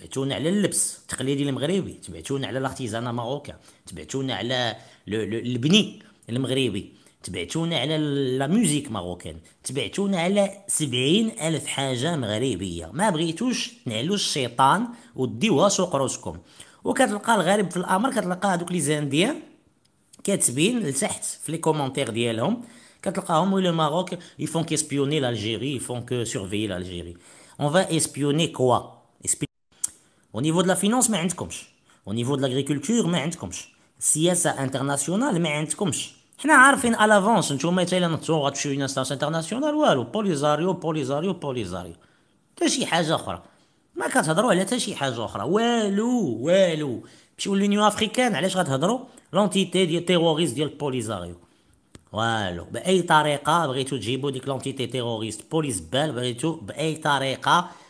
تبعتونا على اللبس التقليدي المغربي تبعتونا على لارتيزانا ماروكا تبعتونا على البني المغربي تبعتونا على لا ميوزيك ماروكان تبعتونا على سبعين ألف حاجة مغربية ما بغيتوش تنعلو الشيطان وديوها سوق راسكم وكتلقى الغريب في الأمر كتلقى هادوك لي زانديان كاتبين لتحت في لي كومونتير ديالهم كتلقاهم ويلو ماروك يفون كيسبيوني لالجيري يفون كو سيرفيي لالجيري اون فا اسبيوني كوا Au niveau de la finance, ما عندكمش. Au niveau de l'agriculture, ما عندكمش. السياسة انترناسيونال ما عندكمش. حنا عارفين على فونس نتوما تايلا نتوما غتمشيو لانستانس انترناسيونال والو بوليزاريو بوليزاريو بوليزاريو حتى شي حاجة أخرى ما كتهضروا على حتى شي حاجة أخرى والو والو مشيو لونيون افريكان علاش غتهضروا لونتيتي ديال تيروريست ديال بوليزاريو والو باي طريقه بغيتو تجيبو ديك لونتيتي تيروريست بوليس بال بغيتو باي طريقه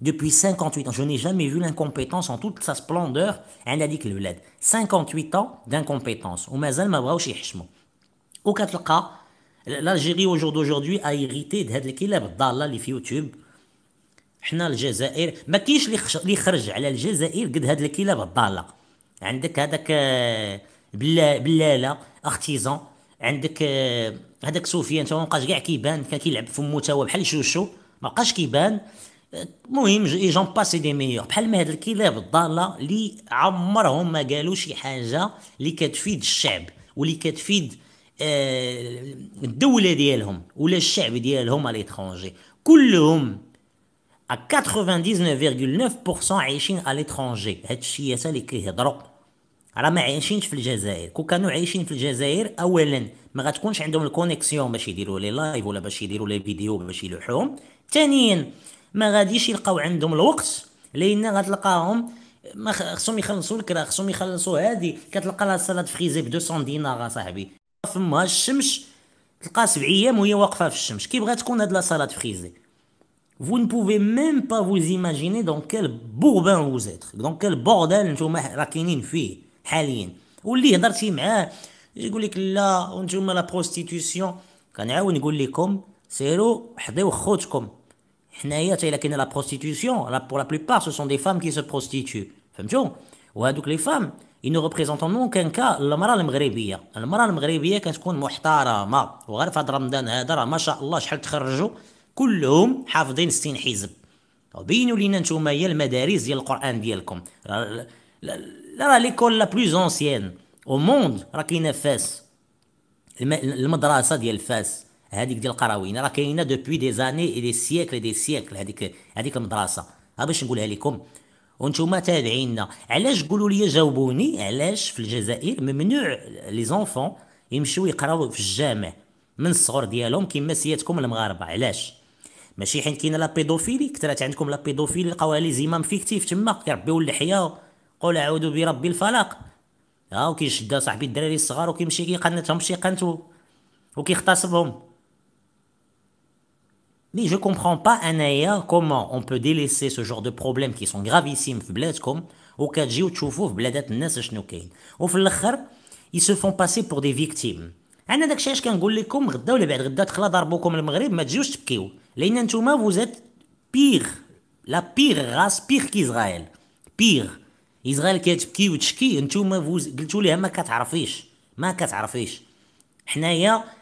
Depuis 58 ans, je n'ai jamais vu l'incompétence en toute sa splendeur Elle a dit que le البلاد 58 ans d'incompétence ومازال ما بغاوش يحشموا katlaka, l'Algérie au jour d'aujourd'hui a hérité de هاد الكلاب الضاله اللي في يوتيوب حنا الجزائر ما كاينش اللي خرج على الجزائر قد هاد الكلاب الضاله عندك هذاك بلاله اختيزون عندك هذاك سفيان تا ما بقاش كاع كيبان كان كيلعب في موتا بحال شوشو ما بقاش كيبان المهم جون باسي دي ميور بحال ما هاد الكلاب الضاله اللي عمرهم ما قالوا شي حاجه اللي كتفيد الشعب واللي كتفيد آه، الدوله ديالهم ولا الشعب ديالهم على ليترونجي كلهم 99.9% عايشين على ليترونجي هاد الشياسه اللي كيهضروا راه ما عايشينش في الجزائر كون كانوا عايشين في الجزائر اولا ما غتكونش عندهم الكونيكسيون باش يديروا لي لايف ولا باش يديروا لي فيديو باش يلوحوهم ثانيا ما غاديش يلقاو عندهم الوقت لان غتلقاهم ما خصهم يخلصوا الكرا خصهم يخلصوا هادي كتلقى لها سالاد فريزي ب 200 دينار صاحبي فما الشمس تلقى سبع ايام وهي واقفه في الشمس بغات تكون هاد لا سالاد فريزي فو ne بوفي ميم با فو زيماجيني dans quel بوربان vous êtes dans quel بوردال نتوما راكينين فيه حاليا واللي هضرتي معاه يقول لك لا وانتوما لا بروستيتيسيون كنعاود نقول لكم سيروا حضيو خوتكم La prostitution, pour la plupart, ce sont des femmes qui se prostituent. les femmes, ils ne représentent en aucun cas le moral mgrébia. Le moral mgrébia, qu'est-ce qu'on muhtarama Ou alors, fad ramdan hadara, mashallah, chal tkharjo, fait hafdin stin hizb. Ou bien, nous l'inan choumayel madaris, yel Quran dielkom. Là, l'école la plus ancienne au monde, rakine fesse. Le madrasa dielfesse. هذيك ديال القراويين راه كاينه دوبوي دي زاني اي دي سيكل دي سيكل هذيك هذيك المدرسه ها باش نقولها لكم وانتم تابعينا علاش قولوا لي جاوبوني علاش في الجزائر ممنوع لي زونفون يمشيو يقراو في الجامع من الصغر ديالهم كما سيادكم المغاربه علاش ماشي حين كاينه لا بيدوفيلي كثرات عندكم لا بيدوفيلي لقاوها لي زمام فيكتيف تما كيربيو اللحيه قول اعوذ برب الفلق ها وكيشد صاحبي الدراري الصغار وكيمشي كيقنتهم شي قنتو وكيغتصبهم Mais je comprends pas, Anaya, comment on peut délaisser ce genre de problèmes qui sont gravissimes في بلادكم وكتجيو تشوفوه في بلادات الناس شنو كاين وفي الاخر ils se font passer pour des victimes انا داكشي علاش كنقول لكم غدا ولا بعد غدا دخلا ضربوكم المغرب ما تجيوش تبكيو لان نتوما فوزيت بيغ لا بيغ راس بيغ كيزرايل بيغ اسرائيل كتبكي وتشكي نتوما فوز قلتوا ليها ما كتعرفيش ما كتعرفيش حنايا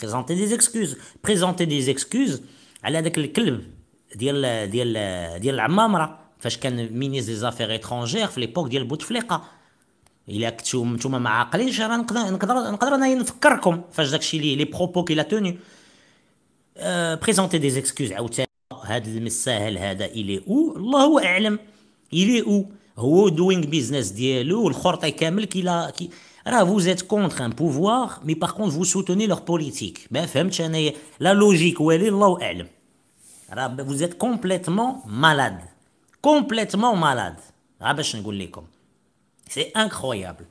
بريزونتي دي زيكسكوز بريزونتي دي زيكسكوز على داك الكلب ديال ديال ديال العمامره فاش كان مينيز دي زافير اترونجير في ليبوك ديال بوتفليقه الا كنتو نتوما ما عاقلينش راه نقدر نقدر نقدر انا نفكركم فاش داكشي لي لي بروبو كي لا توني بريزونتي دي زيكسكوز عاوتاني هاد المساهل هذا الي او الله اعلم الي او هو دوينغ بيزنس ديالو الخرطه كامل كي لا كي Alors, vous êtes contre un pouvoir, mais par contre, vous soutenez leur politique. Ben, la logique, où elle ben, vous êtes complètement malade. Complètement malade. Ah, ben, C'est incroyable.